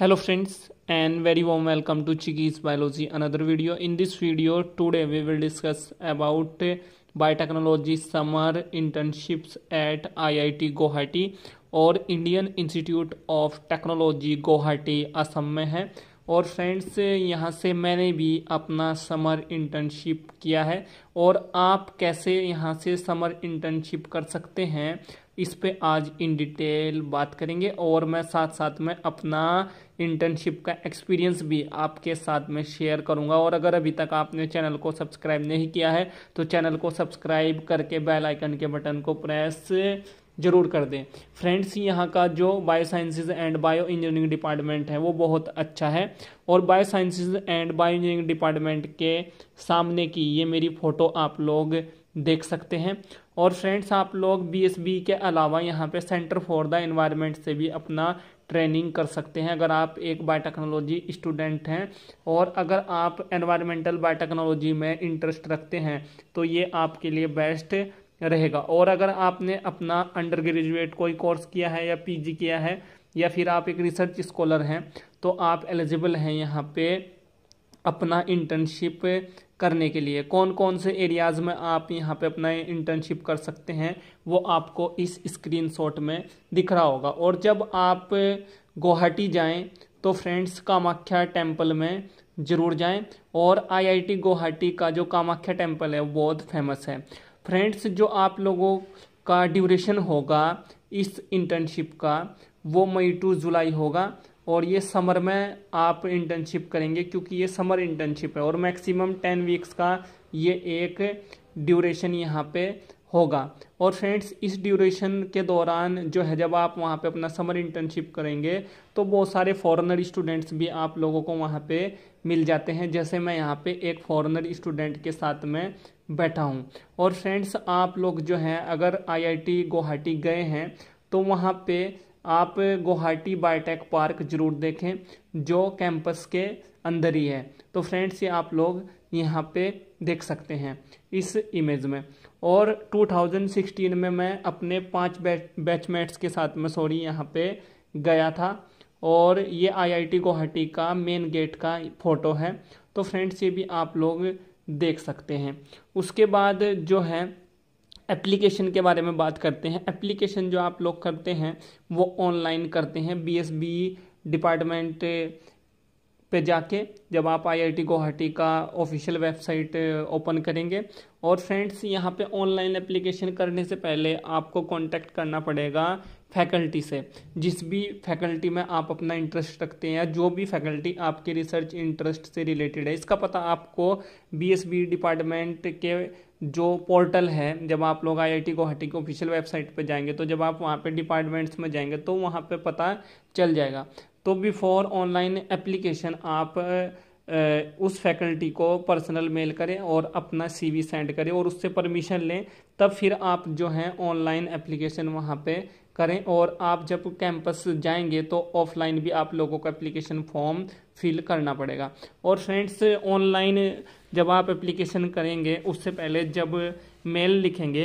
hello friends and very warm welcome to chickies biology another video in this video today we will discuss about biotechnology summer internships at iit guwahati और Indian Institute of Technology Guwahati Assam में है और friends यहाँ से मैंने भी अपना summer internship किया है और आप कैसे यहाँ से समर इंटर्नशिप कर सकते हैं इस पे आज इन डिटेल बात करेंगे और मैं साथ साथ में अपना इंटर्नशिप का एक्सपीरियंस भी आपके साथ में शेयर करूंगा और अगर अभी तक आपने चैनल को सब्सक्राइब नहीं किया है तो चैनल को सब्सक्राइब करके बेल आइकन के बटन को प्रेस जरूर कर दें फ्रेंड्स यहाँ का जो bio and bio engineering department है वो बहुत अच्छा है और bio and bio engineering department के सामने की ये मेरी फ़ोटो आप लोग देख सकते हैं और फ्रेंड्स आप लोग बी के अलावा यहाँ पे सेंटर फॉर द इन्वायरमेंट से भी अपना ट्रेनिंग कर सकते हैं अगर आप एक बायोटेक्नोलॉजी स्टूडेंट हैं और अगर आप एनवायरमेंटल बायोटेक्नोलॉजी में इंटरेस्ट रखते हैं तो ये आपके लिए बेस्ट रहेगा और अगर आपने अपना अंडर ग्रेजुएट कोई कोर्स किया है या पीजी किया है या फिर आप एक रिसर्च स्कॉलर हैं तो आप एलिजिबल हैं यहाँ पे अपना इंटर्नशिप करने के लिए कौन कौन से एरियाज़ में आप यहाँ पे अपना इंटर्नशिप कर सकते हैं वो आपको इस स्क्रीनशॉट में दिख रहा होगा और जब आप गुवाहाटी जाएं तो फ्रेंड्स कामाख्या टेम्पल में ज़रूर जाएं और आईआईटी गुवाहाटी का जो कामाख्या टेम्पल है बहुत फेमस है फ्रेंड्स जो आप लोगों का ड्यूरेशन होगा इस इंटर्नशिप का वो मई टू जुलाई होगा और ये समर में आप इंटर्नशिप करेंगे क्योंकि ये समर इंटर्नशिप है और मैक्सिमम टेन वीक्स का ये एक ड्यूरेशन यहाँ पे होगा और फ्रेंड्स इस ड्यूरेशन के दौरान जो है जब आप वहाँ पे अपना समर इंटर्नशिप करेंगे तो बहुत सारे फॉरेनर स्टूडेंट्स भी आप लोगों को वहाँ पे मिल जाते हैं जैसे मैं यहाँ पे एक फॉरेनर स्टूडेंट के साथ में बैठा हूँ और फ्रेंड्स आप लोग जो हैं अगर आईआईटी गुवाहाटी गए हैं तो वहाँ पे आप गुवाहाटी बायोटेक पार्क ज़रूर देखें जो कैंपस के अंदर ही है तो फ्रेंड्स ये आप लोग यहाँ पे देख सकते हैं इस इमेज में और 2016 में मैं अपने पांच बैच बैचमेट्स के साथ में सॉरी यहाँ पे गया था और ये आईआईटी गुवाहाटी का मेन गेट का फ़ोटो है तो फ्रेंड्स ये भी आप लोग देख सकते हैं उसके बाद जो है एप्लीकेशन के बारे में बात करते हैं एप्लीकेशन जो आप लोग करते हैं वो ऑनलाइन करते हैं बी एस बी डिपार्टमेंट पे जाके जब आप आईआईटी गुवाहाटी का ऑफिशियल वेबसाइट ओपन करेंगे और फ्रेंड्स यहाँ पे ऑनलाइन एप्लीकेशन करने से पहले आपको कांटेक्ट करना पड़ेगा फैकल्टी से जिस भी फैकल्टी में आप अपना इंटरेस्ट रखते हैं या जो भी फैकल्टी आपके रिसर्च इंटरेस्ट से रिलेटेड है इसका पता आपको बी डिपार्टमेंट के जो पोर्टल है जब आप लोग आईआईटी गुवाहाटी की ऑफिशियल वेबसाइट पर जाएंगे तो जब आप वहाँ पे डिपार्टमेंट्स में जाएंगे तो वहाँ पे पता चल जाएगा तो बिफोर ऑनलाइन एप्लीकेशन आप उस फैकल्टी को पर्सनल मेल करें और अपना सीवी सेंड करें और उससे परमिशन लें तब फिर आप जो है ऑनलाइन एप्लीकेशन वहाँ पे करें और आप जब कैंपस जाएंगे तो ऑफलाइन भी आप लोगों को एप्लीकेशन फॉर्म फिल करना पड़ेगा और फ्रेंड्स ऑनलाइन जब आप एप्लीकेशन करेंगे उससे पहले जब मेल लिखेंगे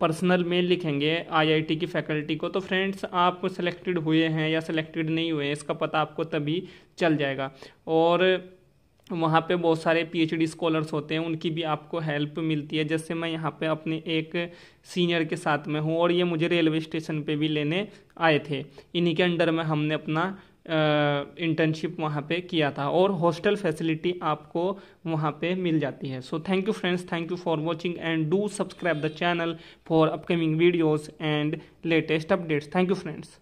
पर्सनल मेल लिखेंगे आईआईटी की फैकल्टी को तो फ्रेंड्स आप सिलेक्टेड हुए हैं या सिलेक्टेड नहीं हुए हैं इसका पता आपको तभी चल जाएगा और वहाँ पे बहुत सारे पीएचडी स्कॉलर्स होते हैं उनकी भी आपको हेल्प मिलती है जैसे मैं यहाँ पे अपने एक सीनियर के साथ में हूँ और ये मुझे रेलवे स्टेशन पे भी लेने आए थे इन्हीं के अंडर में हमने अपना इंटर्नशिप वहाँ पे किया था और हॉस्टल फैसिलिटी आपको वहाँ पे मिल जाती है so thank you friends thank you for watching and do subscribe the channel for upcoming videos and latest updates thank you friends